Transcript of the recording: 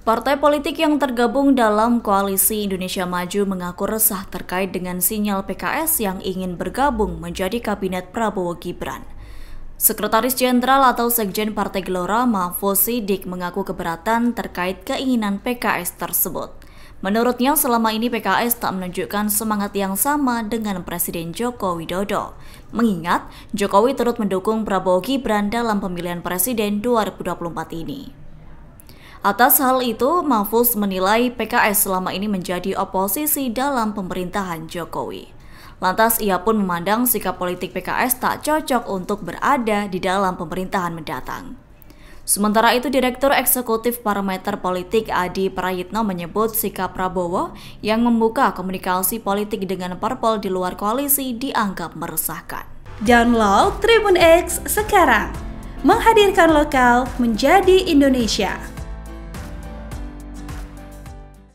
Partai politik yang tergabung dalam Koalisi Indonesia Maju mengaku resah terkait dengan sinyal PKS yang ingin bergabung menjadi kabinet Prabowo Gibran. Sekretaris Jenderal atau Sekjen Partai Gelora Mahfuz Sidik mengaku keberatan terkait keinginan PKS tersebut. Menurutnya selama ini PKS tak menunjukkan semangat yang sama dengan Presiden Joko Widodo. Mengingat Jokowi turut mendukung Prabowo Gibran dalam pemilihan Presiden 2024 ini. Atas hal itu, Mahfuz menilai PKS selama ini menjadi oposisi dalam pemerintahan Jokowi. Lantas ia pun memandang sikap politik PKS tak cocok untuk berada di dalam pemerintahan mendatang. Sementara itu, Direktur Eksekutif Parameter Politik Adi Prayitno menyebut sikap Prabowo yang membuka komunikasi politik dengan parpol di luar koalisi dianggap meresahkan. Download Tribun X sekarang, menghadirkan lokal menjadi Indonesia.